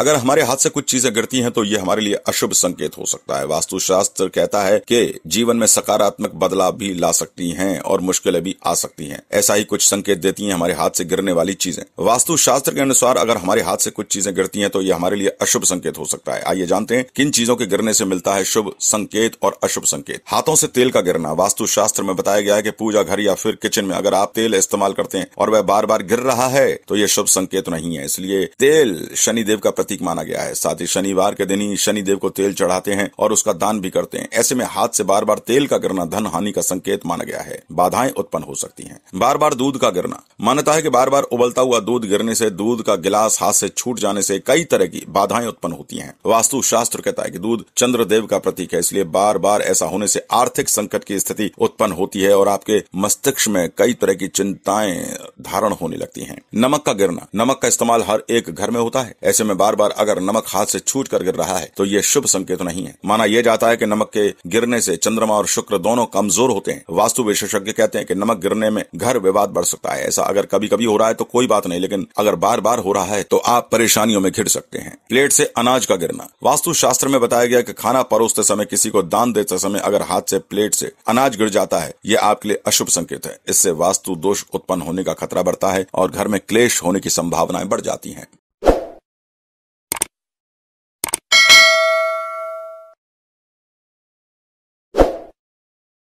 अगर हमारे हाथ से कुछ चीजें गिरती हैं तो ये हमारे लिए अशुभ संकेत हो सकता है वास्तुशास्त्र कहता है कि जीवन में सकारात्मक बदलाव भी ला सकती हैं और मुश्किलें भी आ सकती हैं ऐसा ही कुछ संकेत देती हैं हमारे हाथ से गिरने वाली चीजें वास्तुशास्त्र के अनुसार अगर हमारे हाथ से कुछ चीजें गिरती हैं तो ये हमारे लिए अशुभ संकेत हो सकता है आइए जानते हैं किन चीजों के गिरने से मिलता है शुभ संकेत और अशुभ संकेत हाथों से तेल का गिरना वास्तुशास्त्र में बताया गया है कि पूजा घर या फिर किचन में अगर आप तेल इस्तेमाल करते हैं और वह बार बार गिर रहा है तो ये शुभ संकेत नहीं है इसलिए तेल शनिदेव का प्रतीक माना गया है साथ ही शनिवार के दिन ही शनिदेव को तेल चढ़ाते हैं और उसका दान भी करते हैं ऐसे में हाथ से बार बार तेल का गिरना धन हानि का संकेत माना गया है बाधाएं उत्पन्न हो सकती हैं बार बार दूध का गिरना मान्यता है कि बार बार उबलता हुआ दूध गिरने से दूध का गिलास हाथ से छूट जाने से कई तरह की बाधाएं उत्पन्न होती है वास्तु शास्त्र कहता है की दूध चंद्रदेव का प्रतीक है इसलिए बार बार ऐसा होने से आर्थिक संकट की स्थिति उत्पन्न होती है और आपके मस्तिष्क में कई तरह की चिंताएं धारण होने लगती है नमक का गिरना नमक का इस्तेमाल हर एक घर में होता है ऐसे में बार बार अगर नमक हाथ से छूट कर गिर रहा है तो ये शुभ संकेत नहीं है माना यह जाता है कि नमक के गिरने से चंद्रमा और शुक्र दोनों कमजोर होते हैं वास्तु विशेषज्ञ कहते हैं कि नमक गिरने में घर विवाद बढ़ सकता है ऐसा अगर कभी कभी हो रहा है तो कोई बात नहीं लेकिन अगर बार बार हो रहा है तो आप परेशानियों में घिर सकते हैं प्लेट से अनाज का गिरना वास्तु शास्त्र में बताया गया कि खाना परोसते समय किसी को दान देते समय अगर हाथ से प्लेट से अनाज गिर जाता है ये आपके लिए अशुभ संकेत है इससे वास्तु दोष उत्पन्न होने का खतरा बढ़ता है और घर में क्लेश होने की संभावनाएं बढ़ जाती हैं